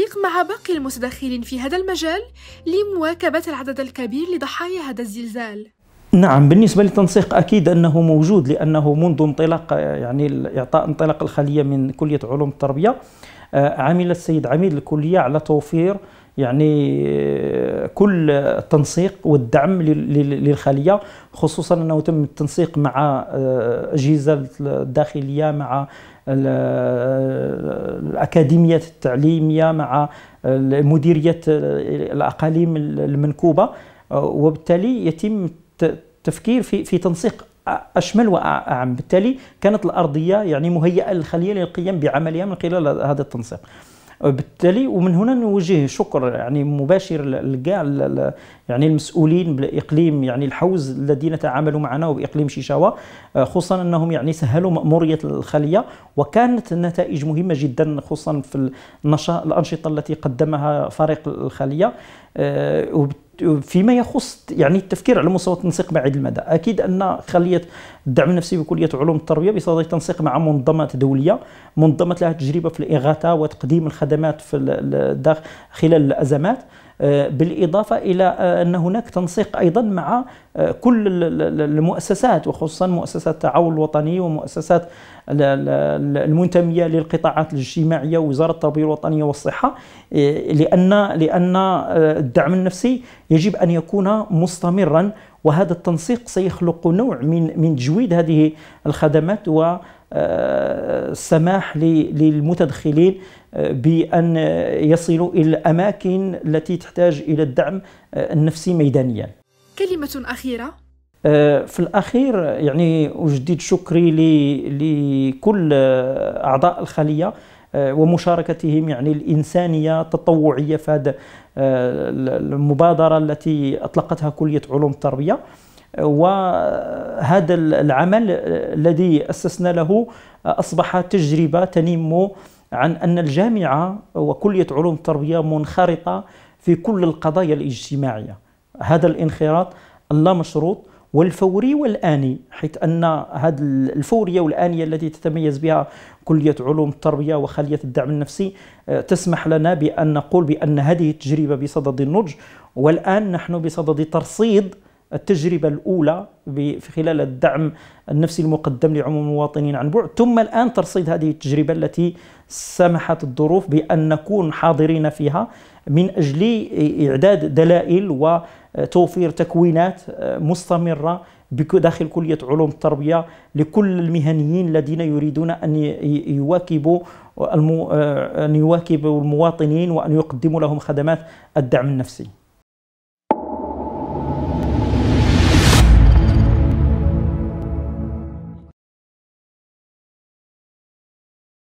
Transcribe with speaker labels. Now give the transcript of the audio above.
Speaker 1: التنسيق مع باقي المتدخلين في هذا المجال لمواكبة العدد الكبير لضحايا هذا الزلزال نعم بالنسبة للتنسيق أكيد أنه موجود لأنه منذ انطلاق يعني إعطاء انطلاق الخلية من كلية علوم التربية آه، عمل السيد عميد الكلية على توفير يعني كل التنسيق والدعم للخليه خصوصا انه تم التنسيق مع اجهزه الداخليه مع الاكاديميات التعليميه مع مديريه الاقاليم المنكوبه وبالتالي يتم التفكير في في تنسيق اشمل واعم بالتالي كانت الارضيه يعني مهيئه للخليه للقيام بعملها من خلال هذا التنسيق بالتالي ومن هنا نوجه شكر يعني مباشر لكاع يعني المسؤولين بالاقليم يعني الحوز الذين تعاملوا معنا وباقليم شيشاوا آه، خصوصا انهم يعني سهلوا ماموريه الخليه وكانت النتائج مهمه جدا خصوصا في النشاط الانشطه التي قدمها فريق الخليه آه، وبالتالي فيما يخص يعني التفكير على مستوى التنسيق بعيد المدى اكيد ان خليه الدعم النفسي بكليه علوم التربيه بصدد تنسيق مع منظمات دوليه منظمه لها تجربه في الاغاثه وتقديم الخدمات في الداخل خلال الازمات آه، بالإضافة إلى آه، أن هناك تنسيق أيضا مع آه، كل المؤسسات وخصوصا مؤسسات التعاون الوطني ومؤسسات المنتمية للقطاعات الاجتماعية ووزارة التربية الوطنية والصحة لأن لأن الدعم النفسي يجب أن يكون مستمرا وهذا التنسيق سيخلق نوع من من تجويد هذه الخدمات و آه، السماح للمتدخلين آه، بأن يصلوا إلى الأماكن التي تحتاج إلى الدعم آه، النفسي ميدانيا كلمة أخيرة في الأخير يعني أجدد شكري لكل أعضاء الخلية آه، ومشاركتهم يعني الإنسانية التطوعية في هذه آه، المبادرة التي أطلقتها كلية علوم التربية آه، وهذا العمل الذي أسسنا له أصبح تجربة تنم عن أن الجامعة وكلية علوم التربية منخرطة في كل القضايا الاجتماعية هذا الانخراط اللامشروط والفوري والآني حيث أن هذه الفورية والآنية التي تتميز بها كلية علوم التربية وخلية الدعم النفسي آه، تسمح لنا بأن نقول بأن هذه التجربة بصدد النضج والآن نحن بصدد ترصيد التجربة الأولى في خلال الدعم النفسي المقدم لعموم المواطنين عن بعد ثم الآن ترصيد هذه التجربة التي سمحت الظروف بأن نكون حاضرين فيها من أجل إعداد دلائل وتوفير تكوينات آه، مستمرة داخل كلية علوم التربية لكل المهنيين الذين يريدون أن يواكبوا آه، أن يواكبوا المواطنين وأن يقدموا لهم خدمات الدعم النفسي